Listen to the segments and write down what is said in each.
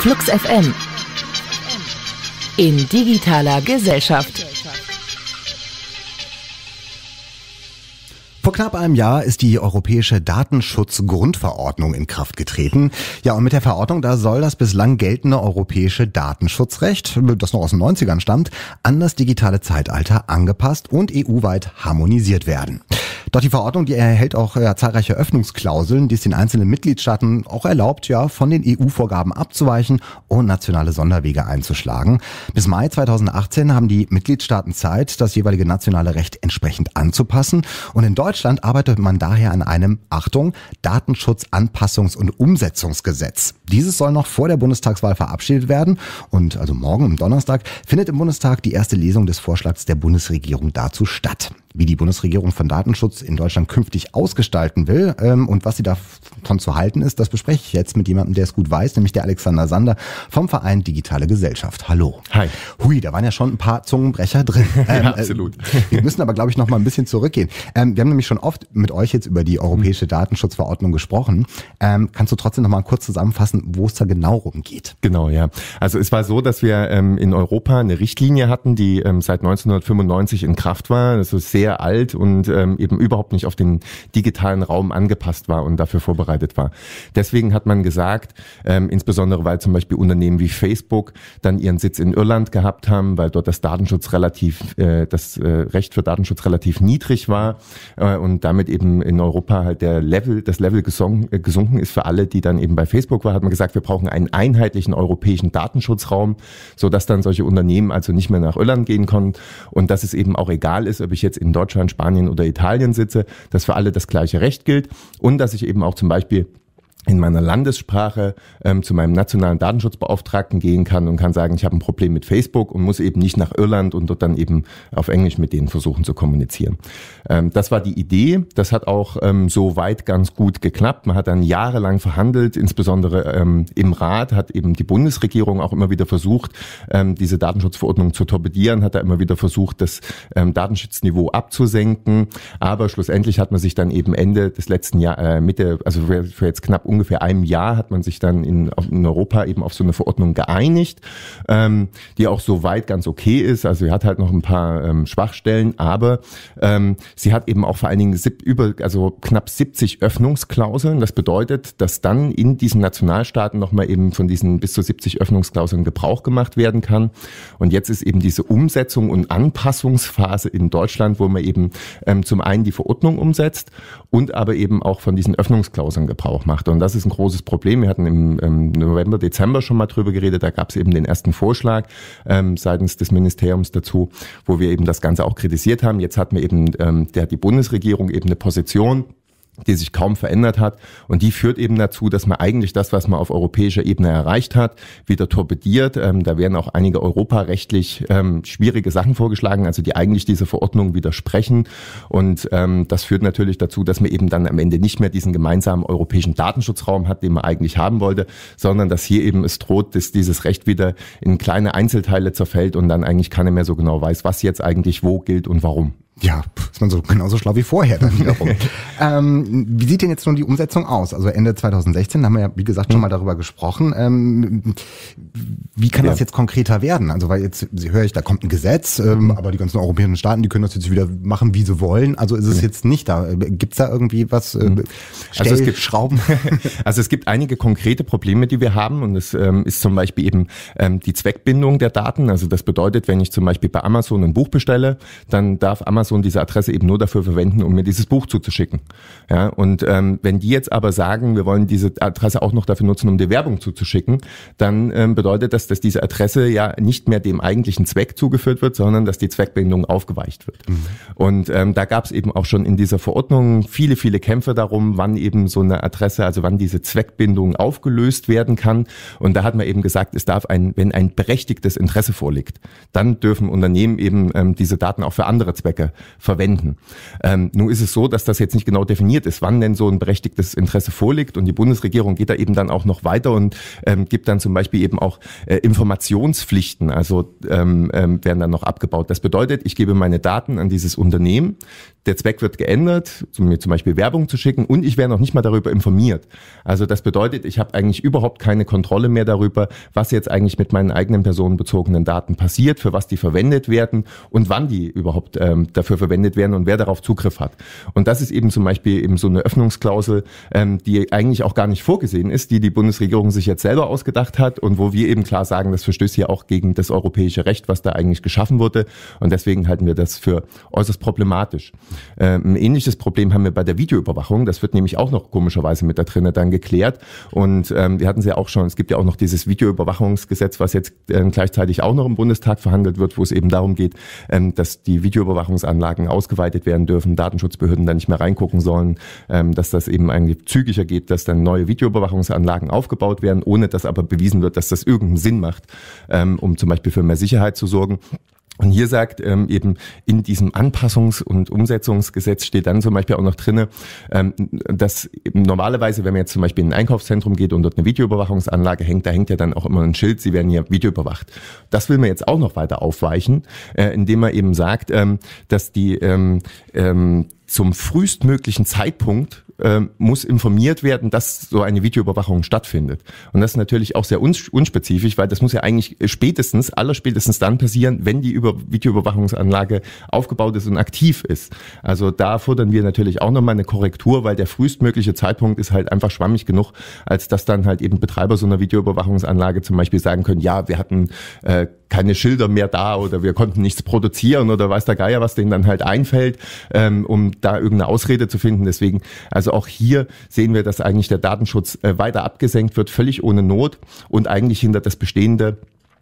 Flux FM in digitaler Gesellschaft. Vor knapp einem Jahr ist die Europäische Datenschutzgrundverordnung in Kraft getreten. Ja, und mit der Verordnung, da soll das bislang geltende europäische Datenschutzrecht, das noch aus den 90ern stammt, an das digitale Zeitalter angepasst und EU-weit harmonisiert werden. Doch die Verordnung, die erhält auch ja, zahlreiche Öffnungsklauseln, die es den einzelnen Mitgliedstaaten auch erlaubt, ja, von den EU-Vorgaben abzuweichen und nationale Sonderwege einzuschlagen. Bis Mai 2018 haben die Mitgliedstaaten Zeit, das jeweilige nationale Recht entsprechend anzupassen. Und in Deutschland arbeitet man daher an einem, Achtung, Datenschutzanpassungs- und Umsetzungsgesetz. Dieses soll noch vor der Bundestagswahl verabschiedet werden. Und also morgen, am Donnerstag, findet im Bundestag die erste Lesung des Vorschlags der Bundesregierung dazu statt wie die Bundesregierung von Datenschutz in Deutschland künftig ausgestalten will ähm, und was sie davon zu halten ist, das bespreche ich jetzt mit jemandem, der es gut weiß, nämlich der Alexander Sander vom Verein Digitale Gesellschaft. Hallo. Hi. Hui, da waren ja schon ein paar Zungenbrecher drin. Ähm, ja, absolut. Äh, wir müssen aber, glaube ich, noch mal ein bisschen zurückgehen. Ähm, wir haben nämlich schon oft mit euch jetzt über die Europäische Datenschutzverordnung gesprochen. Ähm, kannst du trotzdem noch mal kurz zusammenfassen, wo es da genau rumgeht? Genau, ja. Also es war so, dass wir ähm, in Europa eine Richtlinie hatten, die ähm, seit 1995 in Kraft war. Das ist sehr sehr alt und ähm, eben überhaupt nicht auf den digitalen Raum angepasst war und dafür vorbereitet war. Deswegen hat man gesagt, ähm, insbesondere weil zum Beispiel Unternehmen wie Facebook dann ihren Sitz in Irland gehabt haben, weil dort das Datenschutz relativ, äh, das äh, Recht für Datenschutz relativ niedrig war äh, und damit eben in Europa halt der Level, das Level gesong, äh, gesunken ist für alle, die dann eben bei Facebook war, hat man gesagt, wir brauchen einen einheitlichen europäischen Datenschutzraum, so dass dann solche Unternehmen also nicht mehr nach Irland gehen konnten und dass es eben auch egal ist, ob ich jetzt in Deutschland, Spanien oder Italien sitze, dass für alle das gleiche Recht gilt und dass ich eben auch zum Beispiel in meiner Landessprache ähm, zu meinem nationalen Datenschutzbeauftragten gehen kann und kann sagen, ich habe ein Problem mit Facebook und muss eben nicht nach Irland und dort dann eben auf Englisch mit denen versuchen zu kommunizieren. Ähm, das war die Idee. Das hat auch ähm, so weit ganz gut geklappt. Man hat dann jahrelang verhandelt, insbesondere ähm, im Rat hat eben die Bundesregierung auch immer wieder versucht, ähm, diese Datenschutzverordnung zu torpedieren, hat da immer wieder versucht, das ähm, Datenschutzniveau abzusenken. Aber schlussendlich hat man sich dann eben Ende des letzten Jahr, äh, Mitte, also für, für jetzt knapp ungefähr einem Jahr hat man sich dann in, in Europa eben auf so eine Verordnung geeinigt, ähm, die auch soweit ganz okay ist. Also sie hat halt noch ein paar ähm, Schwachstellen, aber ähm, sie hat eben auch vor allen Dingen sieb, über, also knapp 70 Öffnungsklauseln. Das bedeutet, dass dann in diesen Nationalstaaten nochmal eben von diesen bis zu 70 Öffnungsklauseln Gebrauch gemacht werden kann. Und jetzt ist eben diese Umsetzung und Anpassungsphase in Deutschland, wo man eben ähm, zum einen die Verordnung umsetzt und aber eben auch von diesen Öffnungsklauseln Gebrauch macht. Und das ist ein großes Problem. Wir hatten im, im ähm, November, Dezember schon mal drüber geredet. Da gab es eben den ersten Vorschlag ähm, seitens des Ministeriums dazu, wo wir eben das Ganze auch kritisiert haben. Jetzt hat mir eben ähm, der, die Bundesregierung eben eine Position die sich kaum verändert hat. Und die führt eben dazu, dass man eigentlich das, was man auf europäischer Ebene erreicht hat, wieder torpediert. Ähm, da werden auch einige europarechtlich ähm, schwierige Sachen vorgeschlagen, also die eigentlich diese Verordnung widersprechen. Und ähm, das führt natürlich dazu, dass man eben dann am Ende nicht mehr diesen gemeinsamen europäischen Datenschutzraum hat, den man eigentlich haben wollte, sondern dass hier eben es droht, dass dieses Recht wieder in kleine Einzelteile zerfällt und dann eigentlich keiner mehr so genau weiß, was jetzt eigentlich wo gilt und warum. Ja, ist man so genauso schlau wie vorher dann wiederum. ähm, wie sieht denn jetzt nun die Umsetzung aus? Also Ende 2016, da haben wir ja, wie gesagt, schon mal darüber gesprochen. Ähm, wie kann ja. das jetzt konkreter werden? Also, weil jetzt höre ich, da kommt ein Gesetz, ähm, mhm. aber die ganzen europäischen Staaten, die können das jetzt wieder machen, wie sie wollen. Also ist es mhm. jetzt nicht da. Äh, gibt's da irgendwie was? Äh, mhm. also es gibt Schrauben. also es gibt einige konkrete Probleme, die wir haben. Und es ähm, ist zum Beispiel eben ähm, die Zweckbindung der Daten. Also das bedeutet, wenn ich zum Beispiel bei Amazon ein Buch bestelle, dann darf Amazon Amazon diese Adresse eben nur dafür verwenden, um mir dieses Buch zuzuschicken. Ja, und ähm, wenn die jetzt aber sagen, wir wollen diese Adresse auch noch dafür nutzen, um dir Werbung zuzuschicken, dann ähm, bedeutet das, dass diese Adresse ja nicht mehr dem eigentlichen Zweck zugeführt wird, sondern dass die Zweckbindung aufgeweicht wird. Mhm. Und ähm, da gab es eben auch schon in dieser Verordnung viele, viele Kämpfe darum, wann eben so eine Adresse, also wann diese Zweckbindung aufgelöst werden kann. Und da hat man eben gesagt, es darf ein, wenn ein berechtigtes Interesse vorliegt, dann dürfen Unternehmen eben ähm, diese Daten auch für andere Zwecke verwenden. Ähm, nun ist es so, dass das jetzt nicht genau definiert ist, wann denn so ein berechtigtes Interesse vorliegt und die Bundesregierung geht da eben dann auch noch weiter und ähm, gibt dann zum Beispiel eben auch äh, Informationspflichten, also ähm, ähm, werden dann noch abgebaut. Das bedeutet, ich gebe meine Daten an dieses Unternehmen, der Zweck wird geändert, um mir zum Beispiel Werbung zu schicken und ich werde noch nicht mal darüber informiert. Also das bedeutet, ich habe eigentlich überhaupt keine Kontrolle mehr darüber, was jetzt eigentlich mit meinen eigenen personenbezogenen Daten passiert, für was die verwendet werden und wann die überhaupt ähm, dafür verwendet werden und wer darauf Zugriff hat. Und das ist eben zum Beispiel eben so eine Öffnungsklausel, ähm, die eigentlich auch gar nicht vorgesehen ist, die die Bundesregierung sich jetzt selber ausgedacht hat und wo wir eben klar sagen, das verstößt hier auch gegen das europäische Recht, was da eigentlich geschaffen wurde. Und deswegen halten wir das für äußerst problematisch. Ähm, ein ähnliches Problem haben wir bei der Videoüberwachung. Das wird nämlich auch noch komischerweise mit da drinnen dann geklärt. Und ähm, wir hatten es ja auch schon, es gibt ja auch noch dieses Videoüberwachungsgesetz, was jetzt ähm, gleichzeitig auch noch im Bundestag verhandelt wird, wo es eben darum geht, ähm, dass die Videoüberwachungsanlagen ausgeweitet werden dürfen, Datenschutzbehörden da nicht mehr reingucken sollen, ähm, dass das eben eigentlich zügiger geht, dass dann neue Videoüberwachungsanlagen aufgebaut werden, ohne dass aber bewiesen wird, dass das irgendeinen Sinn macht, ähm, um zum Beispiel für mehr Sicherheit zu sorgen. Und hier sagt ähm, eben in diesem Anpassungs- und Umsetzungsgesetz steht dann zum Beispiel auch noch drinne, ähm, dass normalerweise, wenn man jetzt zum Beispiel in ein Einkaufszentrum geht und dort eine Videoüberwachungsanlage hängt, da hängt ja dann auch immer ein Schild, sie werden ja videoüberwacht. Das will man jetzt auch noch weiter aufweichen, äh, indem man eben sagt, ähm, dass die ähm, ähm, zum frühestmöglichen Zeitpunkt äh, muss informiert werden, dass so eine Videoüberwachung stattfindet. Und das ist natürlich auch sehr unspezifisch, weil das muss ja eigentlich äh, spätestens, allerspätestens dann passieren, wenn die Über Videoüberwachungsanlage aufgebaut ist und aktiv ist. Also da fordern wir natürlich auch nochmal eine Korrektur, weil der frühestmögliche Zeitpunkt ist halt einfach schwammig genug, als dass dann halt eben Betreiber so einer Videoüberwachungsanlage zum Beispiel sagen können, ja, wir hatten äh, keine Schilder mehr da oder wir konnten nichts produzieren oder weiß der Geier, was denen dann halt einfällt, ähm, um da irgendeine Ausrede zu finden. Deswegen, also auch hier sehen wir, dass eigentlich der Datenschutz äh, weiter abgesenkt wird, völlig ohne Not und eigentlich hinter das bestehende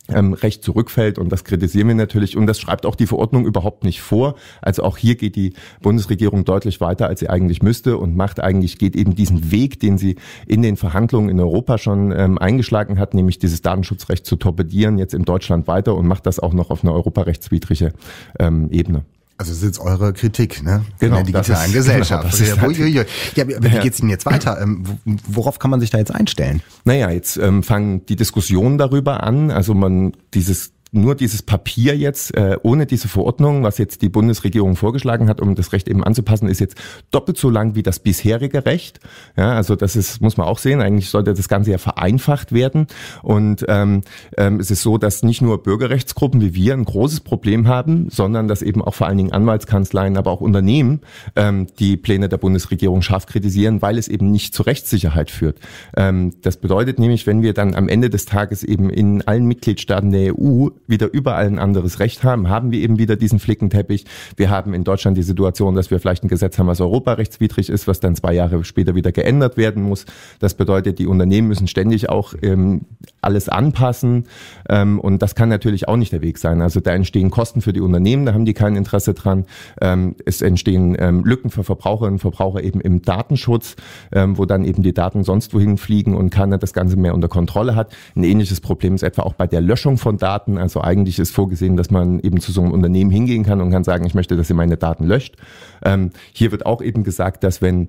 ähm, Recht zurückfällt und das kritisieren wir natürlich und das schreibt auch die Verordnung überhaupt nicht vor. Also auch hier geht die Bundesregierung deutlich weiter, als sie eigentlich müsste und macht eigentlich, geht eben diesen Weg, den sie in den Verhandlungen in Europa schon ähm, eingeschlagen hat, nämlich dieses Datenschutzrecht zu torpedieren, jetzt in Deutschland weiter und macht das auch noch auf eine europarechtswidrige ähm, Ebene. Also das ist jetzt eure Kritik, ne? Genau, in der digitalen genau, ist, Gesellschaft. Genau, ja, ja, aber wie geht's denn jetzt weiter? Ähm, worauf kann man sich da jetzt einstellen? Naja, jetzt ähm, fangen die Diskussionen darüber an. Also man dieses nur dieses Papier jetzt, äh, ohne diese Verordnung, was jetzt die Bundesregierung vorgeschlagen hat, um das Recht eben anzupassen, ist jetzt doppelt so lang wie das bisherige Recht. Ja, also das ist, muss man auch sehen, eigentlich sollte das Ganze ja vereinfacht werden. Und ähm, ähm, es ist so, dass nicht nur Bürgerrechtsgruppen wie wir ein großes Problem haben, sondern dass eben auch vor allen Dingen Anwaltskanzleien, aber auch Unternehmen ähm, die Pläne der Bundesregierung scharf kritisieren, weil es eben nicht zu Rechtssicherheit führt. Ähm, das bedeutet nämlich, wenn wir dann am Ende des Tages eben in allen Mitgliedstaaten der EU wieder überall ein anderes Recht haben, haben wir eben wieder diesen Flickenteppich. Wir haben in Deutschland die Situation, dass wir vielleicht ein Gesetz haben, was europarechtswidrig ist, was dann zwei Jahre später wieder geändert werden muss. Das bedeutet, die Unternehmen müssen ständig auch ähm, alles anpassen. Ähm, und das kann natürlich auch nicht der Weg sein. Also da entstehen Kosten für die Unternehmen, da haben die kein Interesse dran. Ähm, es entstehen ähm, Lücken für Verbraucherinnen und Verbraucher eben im Datenschutz, ähm, wo dann eben die Daten sonst wohin fliegen und keiner das Ganze mehr unter Kontrolle hat. Ein ähnliches Problem ist etwa auch bei der Löschung von Daten. Also also eigentlich ist vorgesehen, dass man eben zu so einem Unternehmen hingehen kann und kann sagen, ich möchte, dass ihr meine Daten löscht. Ähm, hier wird auch eben gesagt, dass wenn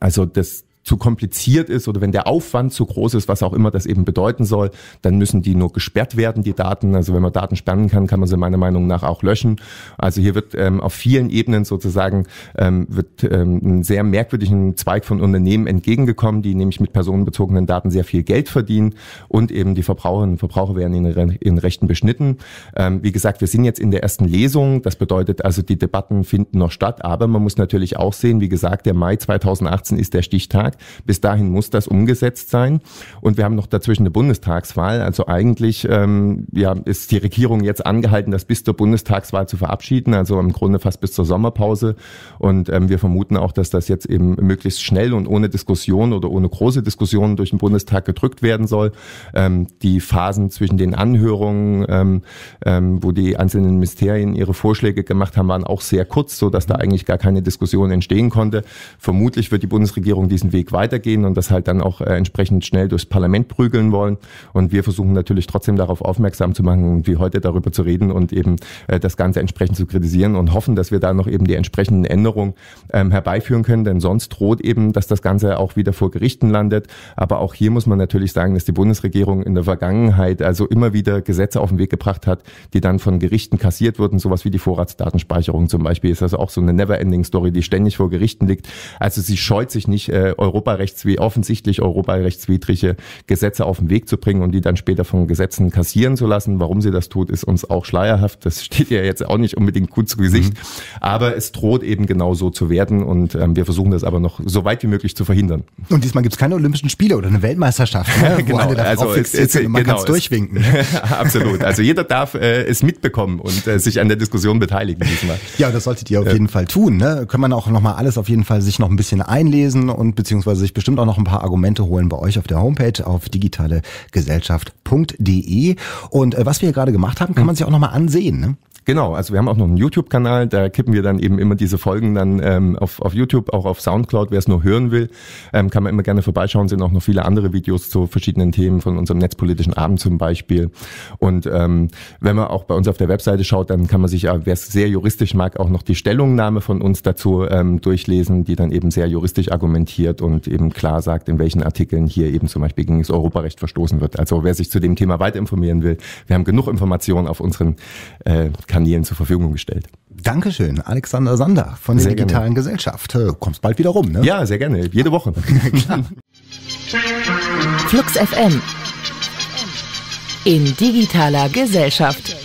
also das zu kompliziert ist oder wenn der Aufwand zu groß ist, was auch immer das eben bedeuten soll, dann müssen die nur gesperrt werden, die Daten. Also wenn man Daten sperren kann, kann man sie meiner Meinung nach auch löschen. Also hier wird ähm, auf vielen Ebenen sozusagen ähm, wird ähm, einem sehr merkwürdigen Zweig von Unternehmen entgegengekommen, die nämlich mit personenbezogenen Daten sehr viel Geld verdienen und eben die Verbraucherinnen und Verbraucher werden in ihren Rechten beschnitten. Ähm, wie gesagt, wir sind jetzt in der ersten Lesung. Das bedeutet also, die Debatten finden noch statt, aber man muss natürlich auch sehen, wie gesagt, der Mai 2018 ist der Stichtag. Bundestag. Bis dahin muss das umgesetzt sein. Und wir haben noch dazwischen eine Bundestagswahl. Also eigentlich ähm, ja, ist die Regierung jetzt angehalten, das bis zur Bundestagswahl zu verabschieden. Also im Grunde fast bis zur Sommerpause. Und ähm, wir vermuten auch, dass das jetzt eben möglichst schnell und ohne Diskussion oder ohne große Diskussionen durch den Bundestag gedrückt werden soll. Ähm, die Phasen zwischen den Anhörungen, ähm, ähm, wo die einzelnen Ministerien ihre Vorschläge gemacht haben, waren auch sehr kurz, sodass da eigentlich gar keine Diskussion entstehen konnte. Vermutlich wird die Bundesregierung diesen Weg Weg weitergehen und das halt dann auch äh, entsprechend schnell durchs Parlament prügeln wollen. Und wir versuchen natürlich trotzdem darauf aufmerksam zu machen, wie heute darüber zu reden und eben äh, das Ganze entsprechend zu kritisieren und hoffen, dass wir da noch eben die entsprechenden Änderungen ähm, herbeiführen können, denn sonst droht eben, dass das Ganze auch wieder vor Gerichten landet. Aber auch hier muss man natürlich sagen, dass die Bundesregierung in der Vergangenheit also immer wieder Gesetze auf den Weg gebracht hat, die dann von Gerichten kassiert wurden, sowas wie die Vorratsdatenspeicherung zum Beispiel ist also auch so eine Never-Ending-Story, die ständig vor Gerichten liegt. Also sie scheut sich nicht, äh, europarechtswidrige, offensichtlich europarechtswidrige Gesetze auf den Weg zu bringen und die dann später von Gesetzen kassieren zu lassen. Warum sie das tut, ist uns auch schleierhaft. Das steht ja jetzt auch nicht unbedingt gut zu Gesicht. Mhm. Aber es droht eben genau so zu werden und ähm, wir versuchen das aber noch so weit wie möglich zu verhindern. Und diesmal gibt es keine Olympischen Spiele oder eine Weltmeisterschaft, ne? genau, wo alle also es, es, und man genau, kann es durchwinken. Absolut. Also jeder darf äh, es mitbekommen und äh, sich an der Diskussion beteiligen diesmal. Ja, das solltet ihr auf äh, jeden Fall tun. Ne? Kann man auch nochmal alles auf jeden Fall sich noch ein bisschen einlesen und beziehungsweise beziehungsweise sich bestimmt auch noch ein paar Argumente holen bei euch auf der Homepage auf digitalegesellschaft.de. Und äh, was wir hier gerade gemacht haben, kann mhm. man sich auch nochmal ansehen. Ne? Genau, also wir haben auch noch einen YouTube-Kanal, da kippen wir dann eben immer diese Folgen dann ähm, auf, auf YouTube, auch auf Soundcloud, wer es nur hören will, ähm, kann man immer gerne vorbeischauen, sind auch noch viele andere Videos zu verschiedenen Themen von unserem netzpolitischen Abend zum Beispiel. Und ähm, wenn man auch bei uns auf der Webseite schaut, dann kann man sich, wer es sehr juristisch mag, auch noch die Stellungnahme von uns dazu ähm, durchlesen, die dann eben sehr juristisch argumentiert und eben klar sagt, in welchen Artikeln hier eben zum Beispiel gegen das Europarecht verstoßen wird. Also wer sich zu dem Thema weiter informieren will, wir haben genug Informationen auf unseren äh, Kanälen zur Verfügung gestellt. Dankeschön, Alexander Sander von der sehr Digitalen gerne. Gesellschaft. Äh, kommst bald wieder rum, ne? Ja, sehr gerne. Jede Woche. Klar. Flux FM in digitaler Gesellschaft.